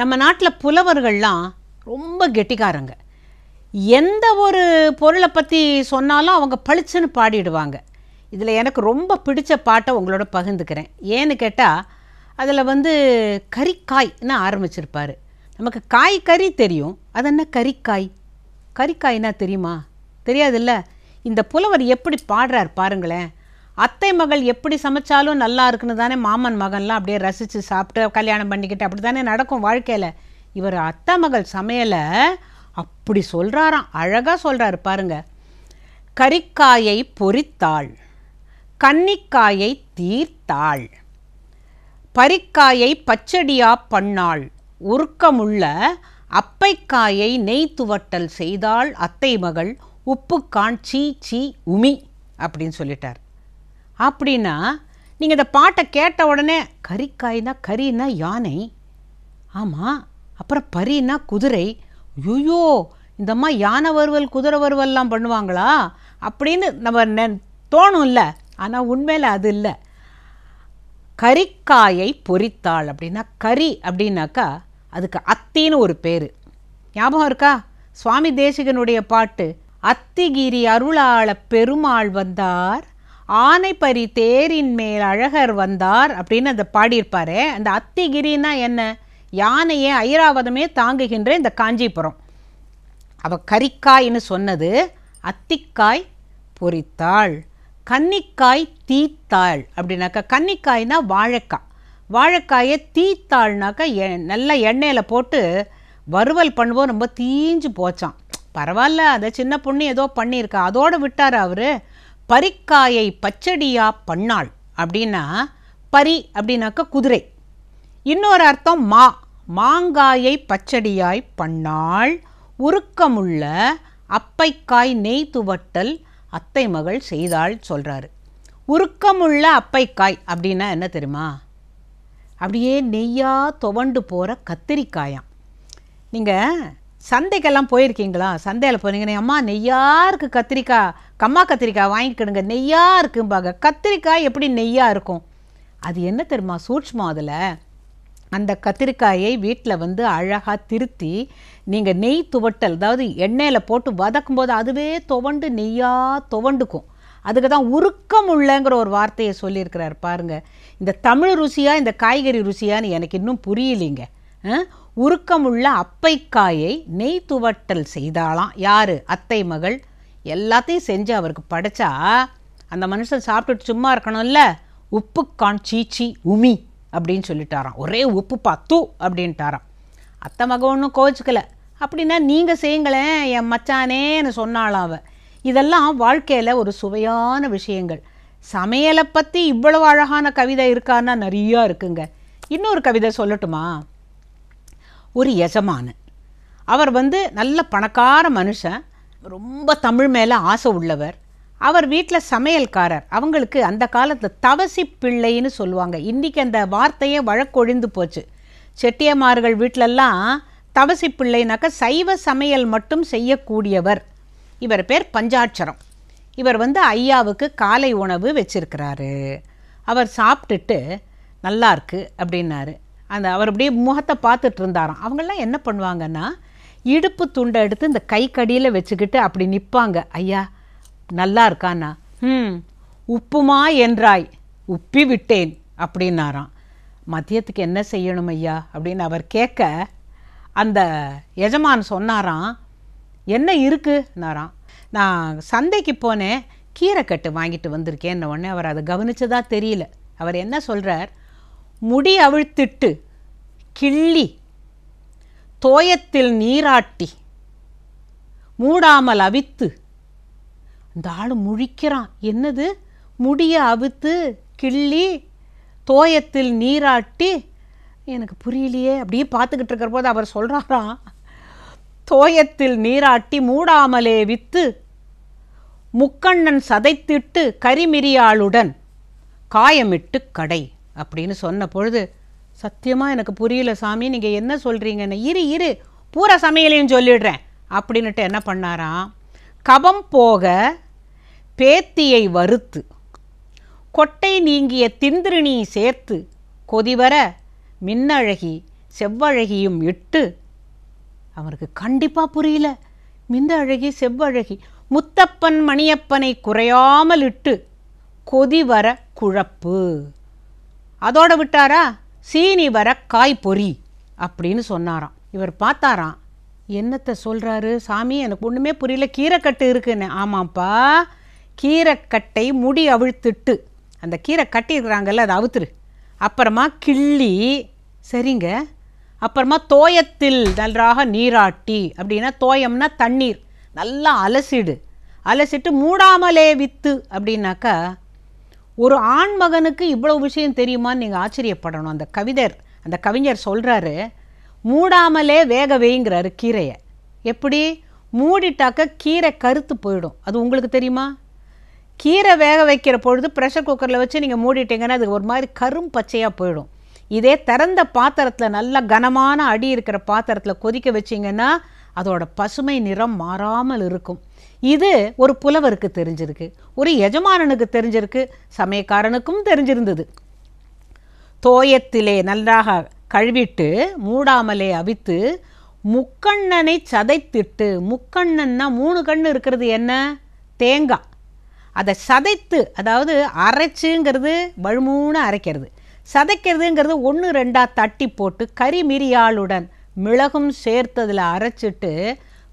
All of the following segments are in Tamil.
நம்ம நாட்டில் புலவர்கள்லாம் ரொம்ப கெட்டிக்காரங்க எந்த ஒரு பொருளை பற்றி சொன்னாலும் அவங்க பளிச்சுன்னு பாடிடுவாங்க இதில் எனக்கு ரொம்ப பிடிச்ச பாட்டை உங்களோட பகிர்ந்துக்கிறேன் ஏன்னு கேட்டால் அதில் வந்து கறிக்காய்னு ஆரம்பிச்சிருப்பார் நமக்கு காய் கறி தெரியும் அது என்ன கறிக்காய் கறிக்காய்னா தெரியுமா தெரியாதுல்ல இந்த புலவர் எப்படி பாடுறார் பாருங்களேன் அத்தை மகள் எப்படி சமைச்சாலும் நல்லா இருக்குன்னு தானே மாமன் மகன்லாம் அப்படியே ரசித்து சாப்பிட்டு கல்யாணம் பண்ணிக்கிட்டு அப்படி தானே நடக்கும் வாழ்க்கையில் இவர் அத்தை மகள் சமையலை அப்படி சொல்கிறாராம் அழகாக சொல்கிறாரு பாருங்க கறிக்காயை பொறித்தாள் கன்னிக்காயை தீர்த்தாள் பறிக்காயை பச்சடியாக பண்ணாள் உருக்கமுள்ள அப்பைக்காயை நெய் துவட்டல் செய்தாள் அத்தை மகள் உப்புக்கான் சீ சீ உமி அப்படின்னு சொல்லிட்டார் அப்படின்னா நீங்கள் இந்த பாட்டை கேட்ட உடனே கறிக்காய்னா கறின்னா யானை ஆமாம் அப்புறம் பரின்னா குதிரை ஐயோ இந்தம்மா யானை வருவல் குதிரை வருவல்லாம் பண்ணுவாங்களா அப்படின்னு நம்ம நெ தோணும் இல்லை ஆனால் உண்மையில் அது இல்லை கறிக்காயை பொறித்தாள் அப்படின்னா கறி அப்படின்னாக்கா அதுக்கு அத்தின்னு ஒரு பேர் ஞாபகம் இருக்கா சுவாமி தேசிகனுடைய பாட்டு அத்திகிரி அருளாள பெருமாள் வந்தார் ஆனைப்பரி தேரின் மேல் அழகர் வந்தார் அப்படின்னு அந்த பாடியிருப்பாரு அந்த அத்திகிரின்னா என்ன யானையே ஐராவதமே தாங்குகின்ற இந்த காஞ்சிபுரம் அவ கரிக்காய்னு சொன்னது அத்திக்காய் பொரித்தாள் கன்னிக்காய் தீத்தாள் அப்படின்னாக்கா கன்னிக்காய்னா வாழைக்காய் வாழைக்காயை தீத்தாள்னாக்கா எ நல்ல எண்ணெயில் போட்டு வறுவல் பண்ணுவோம் ரொம்ப தீஞ்சு போச்சான் பரவாயில்ல அதை சின்ன பொண்ணு ஏதோ பண்ணியிருக்கா அதோடு விட்டார் அவர் பறிக்காயை பச்சடியா பண்ணாள் அப்படின்னா பரி அப்படின்னாக்க குதிரை இன்னொரு அர்த்தம் மா மாங்காயை பச்சடியாய் பண்ணாள் உருக்கமுள்ள அப்பைக்காய் நெய் துவட்டல் அத்தை மகள் செய்தாள் சொல்கிறாரு உருக்கமுள்ள அப்பைக்காய் அப்படின்னா என்ன தெரியுமா அப்படியே நெய்யாக துவண்டு போகிற கத்திரிக்காயாம் நீங்கள் சந்தைக்கெல்லாம் போயிருக்கீங்களா சந்தையில் போனீங்கன்னா அம்மா நெய்யா இருக்குது கத்திரிக்காய் கம்மா கத்திரிக்காய் வாங்கிக்கிடுங்க நெய்யாக இருக்கும்பாங்க கத்திரிக்காய் எப்படி நெய்யாக இருக்கும் அது என்ன தெரியுமா சூட்சமா அதில் அந்த கத்திரிக்காயை வீட்டில் வந்து அழகாக திருத்தி நீங்கள் நெய் துவட்டல் அதாவது எண்ணெயில் போட்டு வதக்கும் போது அதுவே துவண்டு நெய்யாக துவண்டுக்கும் அதுக்கு தான் உருக்கம் உள்ளங்கிற ஒரு வார்த்தையை சொல்லியிருக்கிறார் பாருங்கள் இந்த தமிழ் ருசியாக இந்த காய்கறி ருசியான்னு எனக்கு இன்னும் புரியலைங்க உருக்கமுள்ள அப்பைக்காயை நெய் துவட்டல் செய்தாலாம் யார் அத்தை மகள் எல்லாத்தையும் செஞ்சு அவருக்கு படைச்சா அந்த மனுஷன் சாப்பிட்டுட்டு சும்மா இருக்கணும்ல உப்பு கான் சீச்சி உமி அப்படின்னு சொல்லிட்டாராம் ஒரே உப்பு பத்து அப்படின்ட்டாராம் அத்தை மக ஒன்றும் கோச்சிக்கலை அப்படின்னா நீங்கள் செய்யுங்களேன் என் மச்சானேன்னு சொன்னாலாம் அவள் இதெல்லாம் வாழ்க்கையில் ஒரு சுவையான விஷயங்கள் சமையலை பற்றி இவ்வளவு அழகான கவிதை இருக்கான்னா நிறையா இருக்குங்க இன்னொரு கவிதை சொல்லட்டுமா ஒரு எஜமானு அவர் வந்து நல்ல பணக்கார மனுஷன் ரொம்ப தமிழ் மேலே ஆசை உள்ளவர் அவர் வீட்டில் சமையல்காரர் அவங்களுக்கு அந்த காலத்தில் தவசி பிள்ளைன்னு சொல்லுவாங்க இன்றைக்கி அந்த வார்த்தையே வழக்கொழிந்து போச்சு செட்டியமார்கள் வீட்டிலெல்லாம் தவசி பிள்ளைனாக்க சைவ சமையல் மட்டும் செய்யக்கூடியவர் இவர் பேர் பஞ்சாட்சரம் இவர் வந்து ஐயாவுக்கு காலை உணவு வச்சிருக்கிறாரு அவர் சாப்பிட்டுட்டு நல்லா இருக்குது அப்படின்னாரு அந்த அவர் அப்படியே முகத்தை பார்த்துட்டு இருந்தாராம் அவங்கெல்லாம் என்ன பண்ணுவாங்கன்னா இடுப்பு துண்டை எடுத்து இந்த கை கடியில் வச்சுக்கிட்டு அப்படி நிற்பாங்க ஐயா நல்லா இருக்காண்ணா ம் உப்புமா என்றாய் உப்பி விட்டேன் அப்படின்னாராம் மதியத்துக்கு என்ன செய்யணும் ஐயா அப்படின்னு அவர் கேட்க அந்த எஜமான் சொன்னாராம் என்ன இருக்குன்னாராம் நான் சந்தைக்கு போனேன் கீரைக்கட்டு வாங்கிட்டு வந்திருக்கேன்னு உடனே அவர் அதை கவனித்ததாக தெரியல அவர் என்ன சொல்கிறார் முடி அவிழ்த்திட்டு கிள்ளி தோயத்தில் நீராட்டி மூடாமல் அவித்து அந்த ஆள் முழிக்கிறான் என்னது முடியை அவித்து கிள்ளி தோயத்தில் நீராட்டி எனக்கு புரியலையே அப்படியே பார்த்துக்கிட்டு இருக்கிற போது அவர் சொல்கிறாராம் தோயத்தில் நீராட்டி மூடாமலே வித்து முக்கண்ணன் சதைத்திட்டு கரிமிரியாளுடன் காயமிட்டு கடை அப்படின்னு சொன்ன பொழுது சத்தியமாக எனக்கு புரியல சாமி நீங்கள் என்ன சொல்கிறீங்கன்னு இரு இரு பூரா சமையலையும் சொல்லிடுறேன் அப்படின்னுட்டு என்ன பண்ணாராம் கபம் போக பேத்தியை வறுத்து கொட்டை நீங்கிய திந்திரிணி சேர்த்து கொதிவர மின்னழகி செவ்வழகியும் இட்டு அவருக்கு கண்டிப்பாக புரியல மின்னழகி செவ்வழகி முத்தப்பன் மணியப்பனை குறையாமல் இட்டு கொதிவர குழப்பு அதோட விட்டாரா சீனி வர காய் பொறி அப்படின்னு சொன்னாராம் இவர் பார்த்தாராம் என்னத்தை சொல்கிறாரு சாமி எனக்கு ஒன்றுமே புரியல கீரைக்கட்டு இருக்குன்னு ஆமாம்ப்பா கீரைக்கட்டை முடி அவிழ்த்துட்டு அந்த கீரை கட்டியிருக்கிறாங்கல்ல அதை அவுத்துரு அப்புறமா கிள்ளி சரிங்க அப்புறமா தோயத்தில் நன்றாக நீராட்டி அப்படின்னா தோயம்னா தண்ணீர் நல்லா அலசிடு அலசிட்டு மூடாமலே வித்து அப்படின்னாக்கா ஒரு ஆண் மகனுக்கு இவ்வளோ விஷயம் தெரியுமான்னு நீங்கள் ஆச்சரியப்படணும் அந்த கவிதர் அந்த கவிஞர் சொல்கிறாரு மூடாமலே வேக வேய்ங்கிறாரு கீரையை எப்படி மூடிட்டாக்க கீரை கருத்து போயிடும் அது உங்களுக்கு தெரியுமா கீரை வேக வைக்கிற பொழுது ப்ரெஷர் குக்கரில் வச்சு நீங்கள் மூடிட்டீங்கன்னா அது ஒரு மாதிரி கரும் பச்சையாக போயிடும் இதே திறந்த பாத்திரத்தில் நல்ல கனமான அடி இருக்கிற பாத்திரத்தில் கொதிக்க வச்சிங்கன்னா அதோட பசுமை நிறம் மாறாமல் இருக்கும் இது ஒரு புலவருக்கு தெரிஞ்சிருக்கு ஒரு எஜமானனுக்கு தெரிஞ்சிருக்கு சமயக்காரனுக்கும் தெரிஞ்சிருந்தது தோயத்திலே நன்றாக கழுவிட்டு மூடாமலே அவித்து முக்கண்ணனை சதைத்திட்டு முக்கண்ணன்னா மூணு கண் இருக்கிறது என்ன தேங்காய் அதை சதைத்து அதாவது அரைச்சுங்கிறது வழுமூணு அரைக்கிறது சதைக்கிறதுங்கிறது ஒன்று ரெண்டாக தட்டி போட்டு கறி மிரியாளுடன் மிளகும் சேர்த்ததில் அரைச்சிட்டு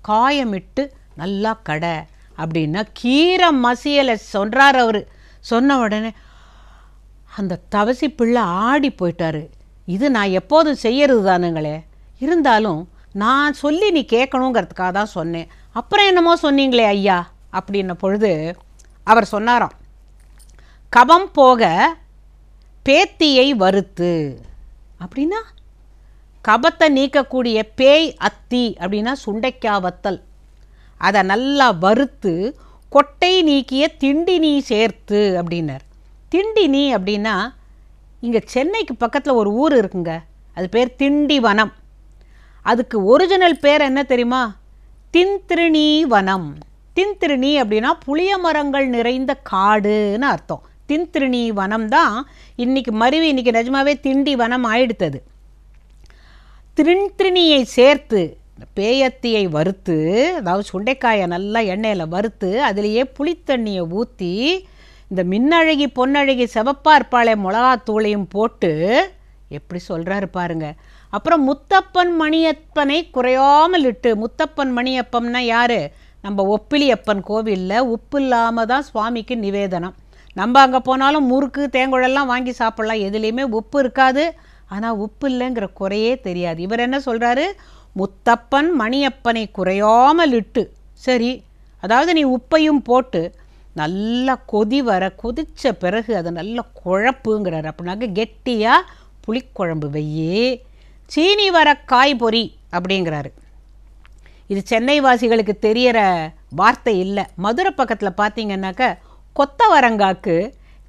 காயமிட்டு நல்லா கடை அப்படின்னா கீரை மசியலை சொல்கிறார் அவர் சொன்ன உடனே அந்த தவசி பிள்ளை ஆடி போயிட்டார் இது நான் எப்போதும் செய்யறது தானுங்களே இருந்தாலும் நான் சொல்லி நீ கேட்கணுங்கிறதுக்காக தான் சொன்னேன் அப்புறம் என்னமோ சொன்னீங்களே ஐயா அப்படின்ன பொழுது அவர் சொன்னாராம் கபம் போக பேத்தியை வறுத்து அப்படின்னா கபத்தை நீக்கக்கூடிய பேய் அத்தி அப்படின்னா சுண்டைக்காய் வத்தல் அதை நல்லா வறுத்து கொட்டை நீக்கிய திண்டி நீ சேர்த்து அப்படின்னார் திண்டி நீ அப்படின்னா இங்கே சென்னைக்கு பக்கத்தில் ஒரு ஊர் இருக்குங்க அது பேர் திண்டிவனம் அதுக்கு ஒரிஜினல் பேர் என்ன தெரியுமா தின்திருணி வனம் தின்திருணி அப்படின்னா புளிய மரங்கள் நிறைந்த காடுன்னு அர்த்தம் தின்திருணி வனம் தான் இன்றைக்கி மருவி இன்றைக்கி நிஜமாவே திண்டி வனம் ஆயிடுத்தது திருந்திருணியை சேர்த்து பேயத்தியை வறுத்து அதாவது சுண்டைக்காயை நல்லா எண்ணெயில் வறுத்து அதிலேயே புளித்தண்ணியை ஊற்றி இந்த மின்னழகி பொன்னழகி செவப்பார்பாளை மிளகாத்தூளையும் போட்டு எப்படி சொல்கிறாரு பாருங்க அப்புறம் முத்தப்பன் மணியப்பனை குறையாமல் இட்டு முத்தப்பன் மணியப்பம்னா யார் நம்ம ஒப்பிலியப்பன் கோவிலில் உப்பு இல்லாமல் தான் சுவாமிக்கு நிவேதனம் நம்ம அங்கே போனாலும் முறுக்கு தேங்குழெல்லாம் வாங்கி சாப்பிட்லாம் எதுலேயுமே உப்பு இருக்காது ஆனால் உப்பு இல்லைங்கிற குறையே தெரியாது இவர் என்ன சொல்கிறாரு முத்தப்பன் மணியப்பனை குறையாமல் இட்டு சரி அதாவது நீ உப்பையும் போட்டு நல்லா கொதி வர கொதித்த பிறகு அது நல்ல குழப்புங்கிறார் அப்படின்னாக்க கெட்டியாக புளிக்குழம்பு வெய்யி சீனி வர காய் பொறி அப்படிங்கிறாரு இது சென்னை வாசிகளுக்கு தெரியிற வார்த்தை இல்லை மதுரை பக்கத்தில் பார்த்தீங்கன்னாக்க கொத்தவரங்காக்கு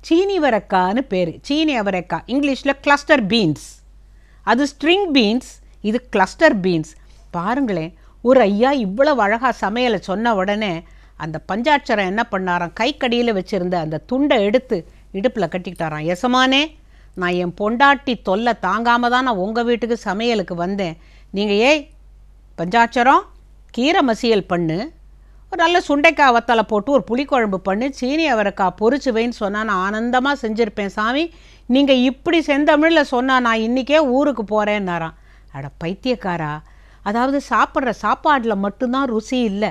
சீனி வரக்கான்னு பேர் சீனி அவரைக்காய் இங்கிலீஷில் கிளஸ்டர் பீன்ஸ் அது ஸ்ட்ரிங் பீன்ஸ் இது கிளஸ்டர் பீன்ஸ் பாருங்களேன் ஒரு ஐயா இவ்வளவு அழகாக சமையலை சொன்ன உடனே அந்த பஞ்சாட்சரம் என்ன பண்ணாராம் கைக்கடியில் வச்சுருந்த அந்த துண்டை எடுத்து இடுப்பில் கட்டிக்கிட்டாராம் எசமானே நான் என் பொண்டாட்டி தொல்லை தாங்காமல் தான் நான் உங்கள் வீட்டுக்கு சமையலுக்கு வந்தேன் நீங்கள் ஏய் பஞ்சாட்சரம் கீரை மசியல் பண்ணு ஒரு நல்ல சுண்டைக்காய் வத்தலை போட்டு ஒரு புளிக்குழம்பு பண்ணு சீனி அவரைக்காய் பொறிச்சு வைன்னு சொன்னால் நான் ஆனந்தமாக செஞ்சுருப்பேன் சாமி நீங்கள் இப்படி செந்தமிழில் சொன்னால் நான் இன்றைக்கே ஊருக்கு போகிறேன்னாரான் அட பைத்தியக்காரா அதாவது சாப்பிட்ற சாப்பாட்டில் மட்டும்தான் ருசி இல்லை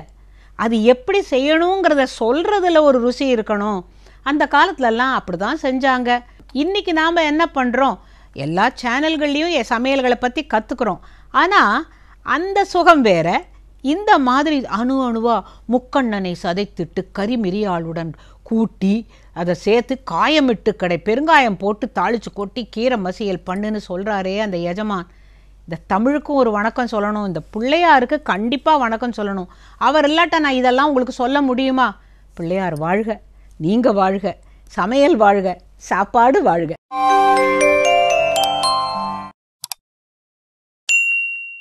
அது எப்படி செய்யணுங்கிறத சொல்கிறதுல ஒரு ருசி இருக்கணும் அந்த காலத்துலலாம் அப்படி தான் செஞ்சாங்க இன்றைக்கி நாம் என்ன பண்ணுறோம் எல்லா சேனல்கள்லேயும் என் சமையல்களை பற்றி கற்றுக்குறோம் ஆனால் அந்த சுகம் வேறு இந்த மாதிரி அணு அணுவாக முக்கண்ணனை சதைத்திட்டு மிரியாளுடன் கூட்டி அதை சேர்த்து காயமிட்டு கடை பெருங்காயம் போட்டு தாளித்து கொட்டி கீரை மசியல் பண்ணுன்னு சொல்கிறாரே அந்த எஜமான் இந்த தமிழுக்கும் ஒரு வணக்கம் சொல்லணும் இந்த பிள்ளையாருக்கு கண்டிப்பாக வணக்கம் சொல்லணும் அவர் இல்லாட்டா நான் இதெல்லாம் உங்களுக்கு சொல்ல முடியுமா பிள்ளையார் வாழ்க நீங்கள் வாழ்க சமையல் வாழ்க சாப்பாடு வாழ்க